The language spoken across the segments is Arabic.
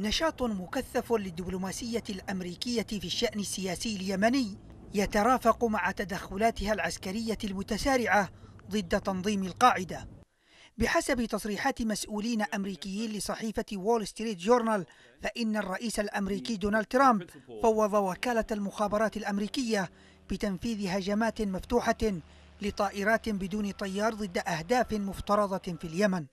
نشاط مكثف للدبلوماسية الأمريكية في الشأن السياسي اليمني يترافق مع تدخلاتها العسكرية المتسارعة ضد تنظيم القاعدة بحسب تصريحات مسؤولين أمريكيين لصحيفة وول ستريت جورنال فإن الرئيس الأمريكي دونالد ترامب فوض وكالة المخابرات الأمريكية بتنفيذ هجمات مفتوحة لطائرات بدون طيار ضد أهداف مفترضة في اليمن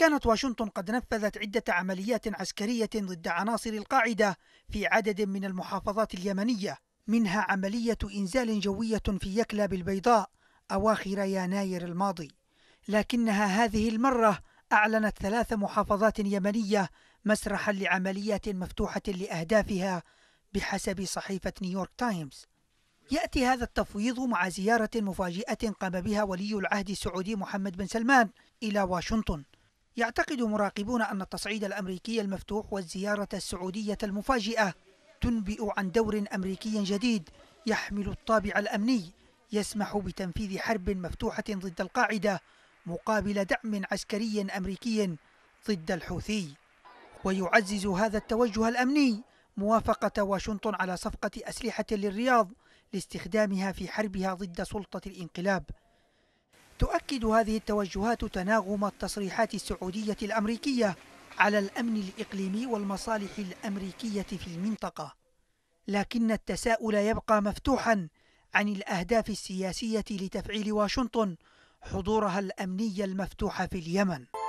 كانت واشنطن قد نفذت عدة عمليات عسكرية ضد عناصر القاعدة في عدد من المحافظات اليمنية منها عملية إنزال جوية في يكلا بالبيضاء أواخر يناير الماضي لكنها هذه المرة أعلنت ثلاث محافظات يمنية مسرحا لعمليات مفتوحة لأهدافها بحسب صحيفة نيويورك تايمز يأتي هذا التفويض مع زيارة مفاجئة قام بها ولي العهد السعودي محمد بن سلمان إلى واشنطن يعتقد مراقبون أن التصعيد الأمريكي المفتوح والزيارة السعودية المفاجئة تنبئ عن دور أمريكي جديد يحمل الطابع الأمني يسمح بتنفيذ حرب مفتوحة ضد القاعدة مقابل دعم عسكري أمريكي ضد الحوثي ويعزز هذا التوجه الأمني موافقة واشنطن على صفقة أسلحة للرياض لاستخدامها في حربها ضد سلطة الانقلاب تؤكد هذه التوجهات تناغم التصريحات السعودية الأمريكية على الأمن الإقليمي والمصالح الأمريكية في المنطقة لكن التساؤل يبقى مفتوحا عن الأهداف السياسية لتفعيل واشنطن حضورها الأمني المفتوح في اليمن